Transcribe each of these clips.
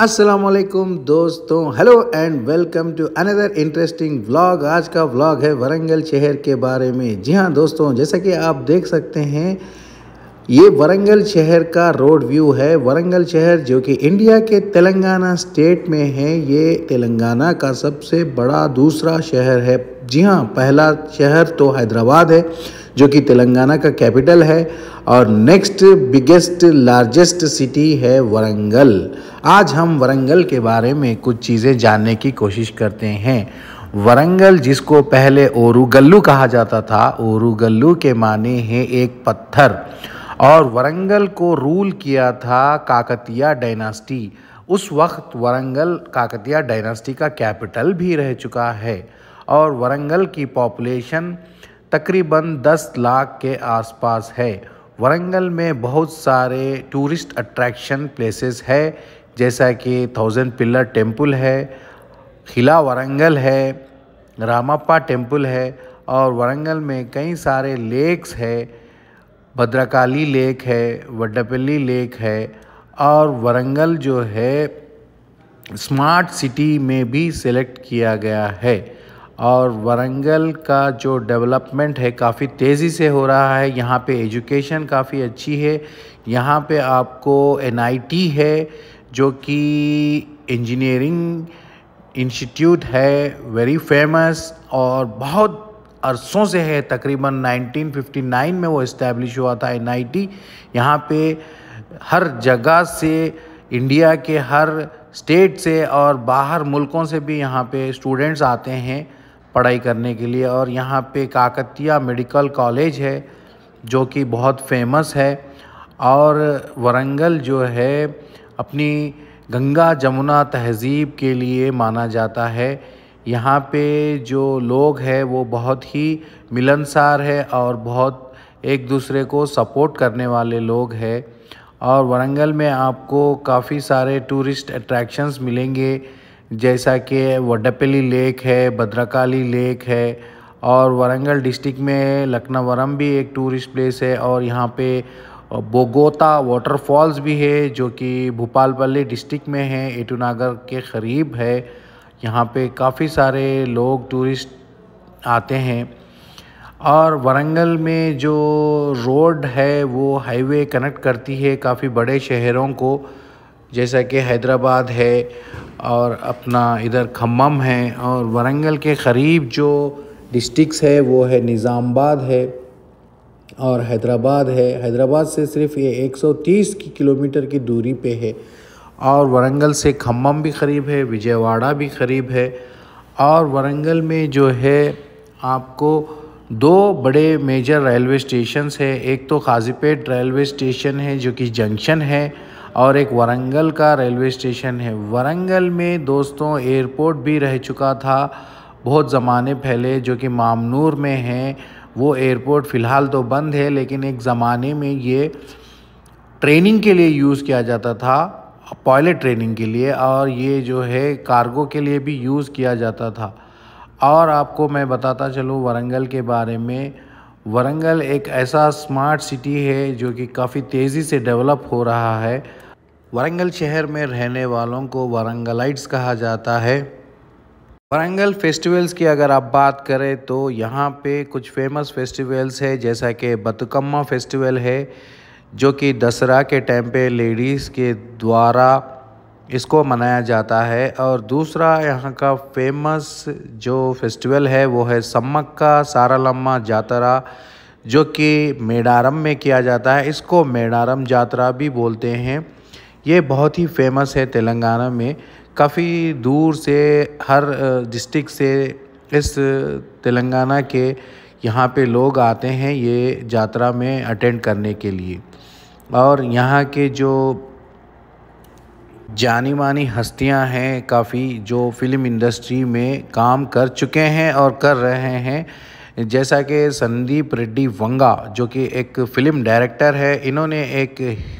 असलम दोस्तों hello and welcome to another interesting vlog आज का व्लॉग है वरंगल शहर के बारे में जी हाँ दोस्तों जैसा कि आप देख सकते हैं ये वरंगल शहर का रोड व्यू है वरंगल शहर जो कि इंडिया के तेलंगाना स्टेट में है ये तेलंगाना का सबसे बड़ा दूसरा शहर है जी हाँ पहला शहर तो हैदराबाद है जो कि तेलंगाना का कैपिटल है और नेक्स्ट बिगेस्ट लार्जेस्ट सिटी है वरंगल आज हम वरंगल के बारे में कुछ चीज़ें जानने की कोशिश करते हैं वरंगल जिसको पहले ओरुगल्लू कहा जाता था ओरुगल्लू के माने हैं एक पत्थर और वरंगल को रूल किया था काकतिया डायनास्टी उस वक्त वरंगल काकतिया डायनास्टी का कैपिटल भी रह चुका है और वरंगल की पॉपुलेशन तकरीबन 10 लाख के आसपास है वरंगल में बहुत सारे टूरिस्ट अट्रैक्शन प्लेसेस है जैसा कि थाउजेंड पिलर टेम्पल है खिला वरंगल है रामापा टेम्पल है और वरंगल में कई सारे लेक्स है भद्रकाली लेक है वडपल्ली लेक है और वरंगल जो है स्मार्ट सिटी में भी सेलेक्ट किया गया है और वरंगल का जो डेवलपमेंट है काफ़ी तेज़ी से हो रहा है यहाँ पे एजुकेशन काफ़ी अच्छी है यहाँ पे आपको एनआईटी है जो कि इंजीनियरिंग इंस्टीट्यूट है वेरी फेमस और बहुत अरसों से है तकरीबन 1959 में वो इस्टेब्लिश हुआ था एनआईटी यहाँ पे हर जगह से इंडिया के हर स्टेट से और बाहर मुल्कों से भी यहाँ पे स्टूडेंट्स आते हैं पढ़ाई करने के लिए और यहाँ पे काकतिया मेडिकल कॉलेज है जो कि बहुत फेमस है और वरंगल जो है अपनी गंगा जमुना तहज़ीब के लिए माना जाता है यहाँ पे जो लोग हैं वो बहुत ही मिलनसार है और बहुत एक दूसरे को सपोर्ट करने वाले लोग हैं और वारंगल में आपको काफ़ी सारे टूरिस्ट अट्रैक्शंस मिलेंगे जैसा कि वडपली लेक है भद्रकाली लेक है और वारंगल डिस्ट्रिक्ट में लखनावरम भी एक टूरिस्ट प्लेस है और यहाँ पे बोगोता वाटरफॉल्स भी है जो कि भोपालपल्ली डिस्ट्रिक्ट में है एटूनागर के करीब है यहाँ पे काफ़ी सारे लोग टूरिस्ट आते हैं और वारंगल में जो रोड है वो हाईवे कनेक्ट करती है काफ़ी बड़े शहरों को जैसा कि हैदराबाद है और अपना इधर खम्मम है और वारंगल के करीब जो डिस्ट्रिक्स है वो है निज़ामबाद है और हैदराबाद है हैदराबाद से सिर्फ ये 130 की किलोमीटर की दूरी पे है और वरंगल से खम्मम भी करीब है विजयवाड़ा भी करीब है और वारंगल में जो है आपको दो बड़े मेजर रेलवे स्टेशंस है एक तो खाजीपेट रेलवे स्टेशन है जो कि जंक्शन है और एक वारंगल का रेलवे स्टेशन है वरंगल में दोस्तों एयरपोर्ट भी रह चुका था बहुत ज़माने पहले जो कि मामनूर में है वो एयरपोर्ट फ़िलहाल तो बंद है लेकिन एक ज़माने में ये ट्रेनिंग के लिए यूज़ किया जाता था पायलट ट्रेनिंग के लिए और ये जो है कार्गो के लिए भी यूज़ किया जाता था और आपको मैं बताता चलूँ वारंगल के बारे में वारंगल एक ऐसा स्मार्ट सिटी है जो कि काफ़ी तेज़ी से डेवलप हो रहा है वारंगल शहर में रहने वालों को वारंगलाइट्स कहा जाता है वरंगल फेस्टिवल्स की अगर आप बात करें तो यहाँ पे कुछ फेमस फेस्टिवल्स है जैसा कि बतुकम्मा फेस्टिवल है जो कि दशहरा के टाइम पे लेडीज़ के द्वारा इसको मनाया जाता है और दूसरा यहाँ का फेमस जो फेस्टिवल है वो है सम्मक का सारालम्मा जातरा जो कि मेडारम में किया जाता है इसको मेडारम जातरा भी बोलते हैं ये बहुत ही फेमस है तेलंगाना में काफ़ी दूर से हर डिस्ट्रिक्ट से इस तेलंगाना के यहाँ पे लोग आते हैं ये यात्रा में अटेंड करने के लिए और यहाँ के जो जानी मानी हस्तियाँ हैं काफ़ी जो फिल्म इंडस्ट्री में काम कर चुके हैं और कर रहे हैं जैसा कि संदीप रेड्डी वंगा जो कि एक फिल्म डायरेक्टर है इन्होंने एक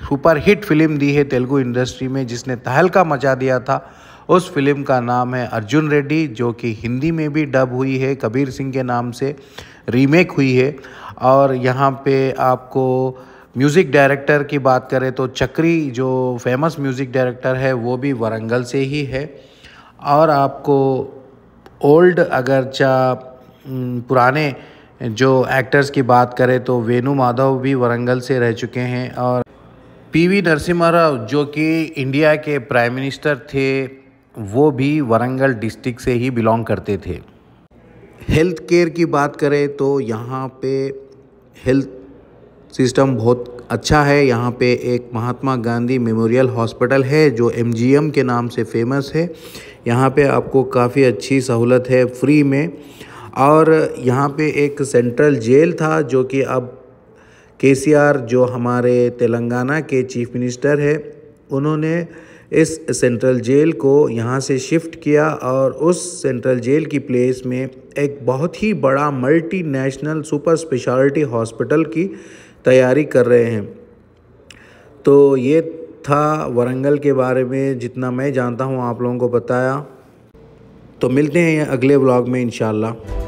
सुपर हिट फिल्म दी है तेलुगु इंडस्ट्री में जिसने तहलका मचा दिया था उस फिल्म का नाम है अर्जुन रेड्डी जो कि हिंदी में भी डब हुई है कबीर सिंह के नाम से रीमेक हुई है और यहाँ पे आपको म्यूज़िक डायरेक्टर की बात करें तो चक्री जो फेमस म्यूज़िक डायरेक्टर है वो भी वारंगल से ही है और आपको ओल्ड अगरचा पुराने जो एक्टर्स की बात करें तो वेणु माधव भी वारंगल से रह चुके हैं और पीवी नरसिम्हा राव जो कि इंडिया के प्राइम मिनिस्टर थे वो भी वारंगल डिस्ट्रिक्ट से ही बिलोंग करते थे हेल्थ केयर की बात करें तो यहाँ पे हेल्थ सिस्टम बहुत अच्छा है यहाँ पे एक महात्मा गांधी मेमोरियल हॉस्पिटल है जो एम के नाम से फेमस है यहाँ पे आपको काफ़ी अच्छी सहूलत है फ्री में और यहाँ पे एक सेंट्रल जेल था जो कि अब के जो हमारे तेलंगाना के चीफ मिनिस्टर है उन्होंने इस सेंट्रल जेल को यहाँ से शिफ्ट किया और उस सेंट्रल जेल की प्लेस में एक बहुत ही बड़ा मल्टीनेशनल सुपर स्पेशलिटी हॉस्पिटल की तैयारी कर रहे हैं तो ये था वरंगल के बारे में जितना मैं जानता हूँ आप लोगों को बताया तो मिलते हैं अगले ब्लॉग में इंशाल्लाह